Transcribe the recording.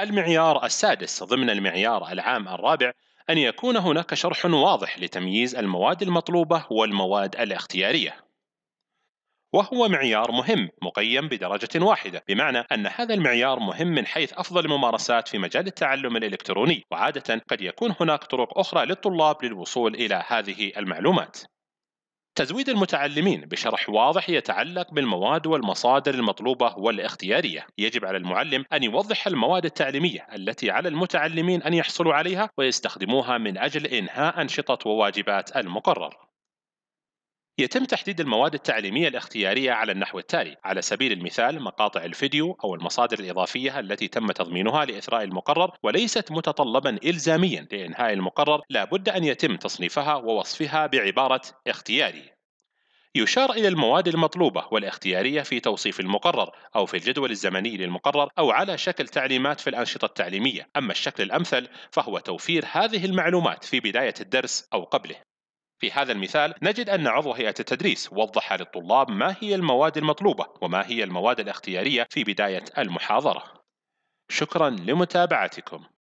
المعيار السادس ضمن المعيار العام الرابع أن يكون هناك شرح واضح لتمييز المواد المطلوبة والمواد الاختيارية. وهو معيار مهم مقيم بدرجة واحدة، بمعنى أن هذا المعيار مهم من حيث أفضل الممارسات في مجال التعلم الإلكتروني، وعادة قد يكون هناك طرق أخرى للطلاب للوصول إلى هذه المعلومات. تزويد المتعلمين بشرح واضح يتعلق بالمواد والمصادر المطلوبة والاختيارية يجب على المعلم أن يوضح المواد التعليمية التي على المتعلمين أن يحصلوا عليها ويستخدموها من أجل إنهاء أنشطة وواجبات المقرر يتم تحديد المواد التعليمية الاختيارية على النحو التالي على سبيل المثال مقاطع الفيديو أو المصادر الإضافية التي تم تضمينها لإثراء المقرر وليست متطلبا إلزاميا لإنهاء المقرر لا بد أن يتم تصنيفها ووصفها بعبارة اختياري يشار إلى المواد المطلوبة والاختيارية في توصيف المقرر أو في الجدول الزمني للمقرر أو على شكل تعليمات في الأنشطة التعليمية، أما الشكل الأمثل فهو توفير هذه المعلومات في بداية الدرس أو قبله. في هذا المثال نجد أن عضو هيئة التدريس وضح للطلاب ما هي المواد المطلوبة وما هي المواد الاختيارية في بداية المحاضرة. شكرا لمتابعتكم.